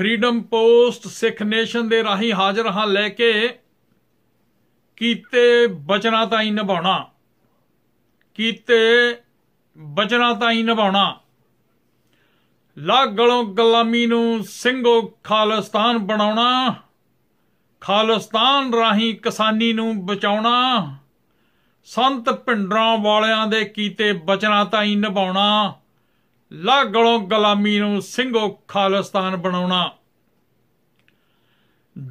freedom post ਸਿੱਖ nation ਦੇ ਰਾਹੀਂ ਹਾਜ਼ਰ ਹਾਂ ਲੈ ਕੇ ਕੀਤੇ ਬਚਨਾਂ ਹੀ ਨਿਭਾਉਣਾ ਕੀਤੇ ਬਚਨਾਂ ਹੀ ਨਿਭਾਉਣਾ ਲਾ ਗਲੋਂ ਗੁਲਾਮੀ ਨੂੰ ਸਿੰਘੋ ਖਾਲਸਤਾਨ ਬਣਾਉਣਾ ਖਾਲਸਤਾਨ ਰਾਹੀਂ ਕਿਸਾਨੀ ਨੂੰ ਬਚਾਉਣਾ ਸੰਤ ਪਿੰਡਰਾਂ ਵਾਲਿਆਂ ਦੇ ਕੀਤੇ ਬਚਨਾਂ ਹੀ ਨਿਭਾਉਣਾ ਲਾਗਲੋਂ ਗਲਾਮੀ ਗੁਲਾਮੀ ਨੂੰ ਸਿੰਘੋ ਖਾਲਸਤਾਨ ਬਣਾਉਣਾ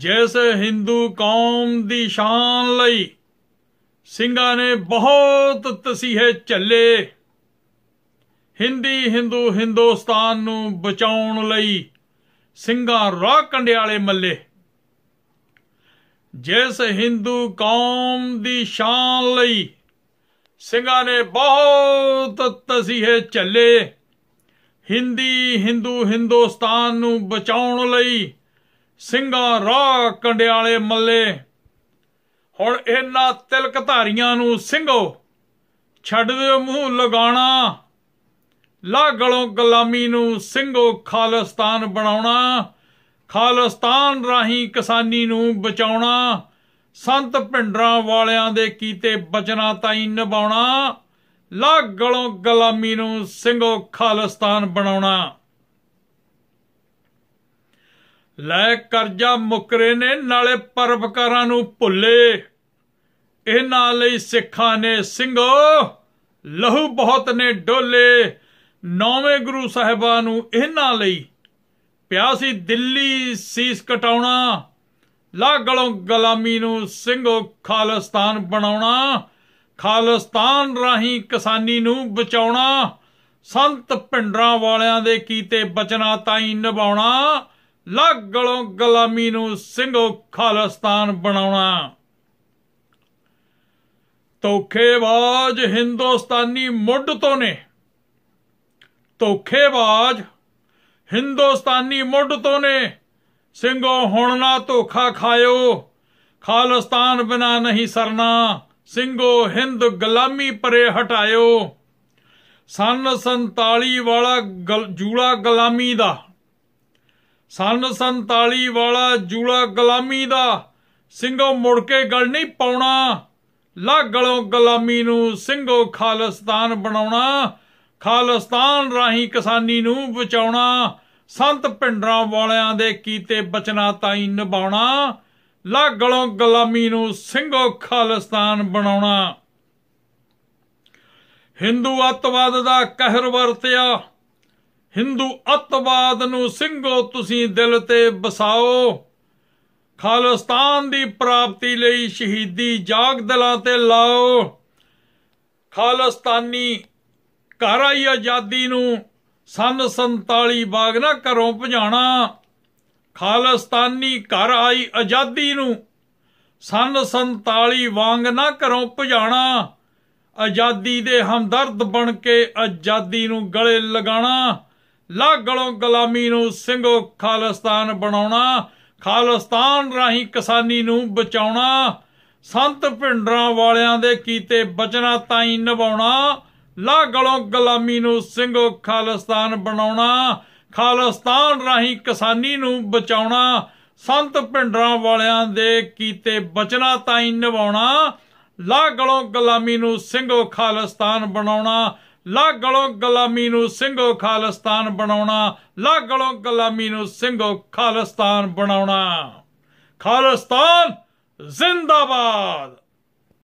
ਜਿਸ ਹਿੰਦੂ ਕੌਮ ਦੀ ਸ਼ਾਨ ਲਈ ਸਿੰਘਾਂ ਨੇ ਬਹੁਤ ਤਸੀਹੇ ਝੱਲੇ ਹਿੰਦੀ ਹਿੰਦੂ ਹਿੰਦੁਸਤਾਨ ਨੂੰ ਬਚਾਉਣ ਲਈ ਸਿੰਘਾਂ ਰਾਹ ਕੰਡਿਆਲੇ ਮੱਲੇ ਜਿਸ ਹਿੰਦੂ ਕੌਮ ਦੀ ਸ਼ਾਨ ਲਈ ਸਿੰਘਾਂ ਨੇ ਬਹੁਤ ਤਸੀਹੇ ਝੱਲੇ ਹਿੰਦੀ ਹਿੰਦੂ ਹਿੰਦੁਸਤਾਨ ਨੂੰ ਬਚਾਉਣ ਲਈ ਸਿੰਘਾਂ ਰਾਹ ਕੰਡਿਆਲੇ ਮੱਲੇ ਹੁਣ ਇਹਨਾਂ ਤਿਲਕ ਧਾਰੀਆਂ ਨੂੰ ਸਿੰਘੋ ਛੱਡ ਦਿਓ ਮੂੰਹ ਲਗਾਣਾ ਲਾ ਗਲੋਂ ਗੁਲਾਮੀ ਨੂੰ ਸਿੰਘੋ ਖਾਲਸਤਾਨ ਬਣਾਉਣਾ ਖਾਲਸਤਾਨ ਰਾਹੀਂ ਕਿਸਾਨੀ ਨੂੰ ਬਚਾਉਣਾ ਸੰਤ ਭਿੰਡਰਾਂ ਵਾਲਿਆਂ ਦੇ ਕੀਤੇ ਬਚਨਾਂ ਤਾਈਂ ਨਿਭਾਉਣਾ ਲਾ ਗਲੋਂ ਗੁਲਾਮੀ ਨੂੰ ਸਿੰਘੋ ਖਾਲਸਤਾਨ ਬਣਾਉਣਾ ਲੈ ਕਰਜ਼ਾ ਮੁਕਰੇ ਨੇ ਨਾਲੇ ਪਰਪਕਾਰਾਂ ਨੂੰ ਭੁੱਲੇ ਇਹਨਾਂ ਲਈ ਸਿੱਖਾਂ ਨੇ ਸਿੰਘੋ ਲਹੂ ਬਹੁਤ ਨੇ ਡੋਲੇ ਨੌਵੇਂ ਗੁਰੂ ਸਾਹਿਬਾਂ ਨੂੰ ਇਹਨਾਂ ਲਈ ਪਿਆਸੀ ਦਿੱਲੀ ਸੀਸ ਕਟਾਉਣਾ ਲਾ ਗਲੋਂ ਗੁਲਾਮੀ ਨੂੰ ਸਿੰਘੋ ਖਾਲਸਤਾਨ ਬਣਾਉਣਾ ਖਾਲਸਤਾਨ ਰਾਹੀਂ ਕਿਸਾਨੀ ਨੂੰ ਬਚਾਉਣਾ ਸੰਤ ਪਿੰਡਰਾਂ ਵਾਲਿਆਂ ਦੇ ਕੀਤੇ ਬਚਨਾ ਤਾਈਂ ਨਿਭਾਉਣਾ ਲੱਗ ਗਲੋਂ ਗੁਲਾਮੀ ਨੂੰ ਸਿੰਘੋ ਖਾਲਸਤਾਨ ਬਣਾਉਣਾ ਤੋਖੇਵਾਜ ਹਿੰਦੁਸਤਾਨੀ ਮੁੱਢ ਤੋਂ ਨੇ ਤੋਖੇਵਾਜ ਹਿੰਦੁਸਤਾਨੀ ਮੁੱਢ ਤੋਂ ਨੇ ਸਿੰਘੋ ਹੁਣ ਨਾ ਧੋਖਾ ਖਾਇਓ ਖਾਲਸਤਾਨ ਬਿਨਾ ਨਹੀਂ ਸਰਨਾ ਸਿੰਘੋ ਹਿੰਦ ਗੁਲਾਮੀ ਪਰੇ ਹਟਾਇਓ ਸਨ 47 ਵਾਲਾ ਜੂਲਾ ਗੁਲਾਮੀ ਦਾ ਸਨ 47 ਵਾਲਾ ਜੂਲਾ ਗੁਲਾਮੀ ਦਾ ਸਿੰਘੋ ਮੁੜ ਕੇ ਗਲ ਨਹੀਂ ਪਾਉਣਾ ਲਾ ਗਲੋਂ ਗੁਲਾਮੀ ਨੂੰ ਸਿੰਘੋ ਖਾਲਸਤਾਨ ਬਣਾਉਣਾ ਖਾਲਸਤਾਨ ਰਾਹੀਂ ਕਿਸਾਨੀ ਨੂੰ ਬਚਾਉਣਾ ਸੰਤ ਪਿੰਡਰਾਂ ਵਾਲਿਆਂ ਦੇ ਕੀਤੇ ਬਚਨਾ ਤਾਈ ਨਿਭਾਉਣਾ ਲਾਗਲੋਂ ਗੁਲਾਮੀ ਨੂੰ ਸਿੰਘੋ ਖਾਲਿਸਤਾਨ ਬਣਾਉਣਾ ਹਿੰਦੂ ਅਤਵਾਦ ਦਾ ਕਹਿਰ ਵਰਤਿਆ ਹਿੰਦੂ ਅਤਵਾਦ ਨੂੰ ਸਿੰਘੋ ਤੁਸੀਂ ਦਿਲ ਤੇ ਬਸਾਓ ਖਾਲਿਸਤਾਨ ਦੀ ਪ੍ਰਾਪਤੀ ਲਈ ਸ਼ਹੀਦੀ ਜਾਗ ਦਿਲਾਂ ਤੇ ਲਾਓ ਖਾਲਿਸਤਾਨੀ ਘਰ ਆਈ ਆਜ਼ਾਦੀ ਨੂੰ ਸਨ 47 ਬਾਗ ਨਾ ਘਰੋਂ ਭਜਾਣਾ ਖਾਲਸਤਾਨੀ ਘਰ ਆਈ ਆਜ਼ਾਦੀ ਨੂੰ ਸਨ 47 ਵਾਂਗ ਨਾ ਘਰੋਂ ਭਜਾਣਾ ਆਜ਼ਾਦੀ ਦੇ ਹਮਦਰਦ ਬਣ ਕੇ ਆਜ਼ਾਦੀ ਨੂੰ ਗਲੇ ਲਗਾਣਾ ਲਾ ਗਲੋਂ ਗੁਲਾਮੀ ਨੂੰ ਸਿੰਘੋ ਖਾਲਸਤਾਨ ਬਣਾਉਣਾ ਖਾਲਸਤਾਨ ਰਾਹੀਂ ਕਿਸਾਨੀ ਨੂੰ ਬਚਾਉਣਾ ਸੰਤ ਭਿੰਡਰਾਂ ਵਾਲਿਆਂ ਦੇ ਕੀਤੇ ਬਚਨਾ ਤਾਈਂ ਨਿਭਾਉਣਾ ਲਾ ਗਲੋਂ ਗੁਲਾਮੀ ਨੂੰ ਸਿੰਘੋ ਖਾਲਸਤਾਨ ਬਣਾਉਣਾ ਖਾਲਸਤਾਨ ਰਾਹੀਂ ਕਿਸਾਨੀ ਨੂੰ ਬਚਾਉਣਾ ਸੰਤ ਭਿੰਡਰਾਂ ਵਾਲਿਆਂ ਦੇ ਕੀਤੇ ਬਚਨਾ ਤਾਈਂ ਨਿਭਾਉਣਾ ਲਾਗਲੋਂ ਗੁਲਾਮੀ ਨੂੰ ਸਿੰਘੋ ਖਾਲਸਤਾਨ ਬਣਾਉਣਾ ਲਾਗਲੋਂ ਗੁਲਾਮੀ ਨੂੰ ਸਿੰਘੋ ਖਾਲਸਤਾਨ ਬਣਾਉਣਾ ਲਾਗਲੋਂ ਗੁਲਾਮੀ ਨੂੰ ਸਿੰਘੋ ਖਾਲਸਤਾਨ ਬਣਾਉਣਾ ਖਾਲਸਤਾਨ ਜ਼ਿੰਦਾਬਾਦ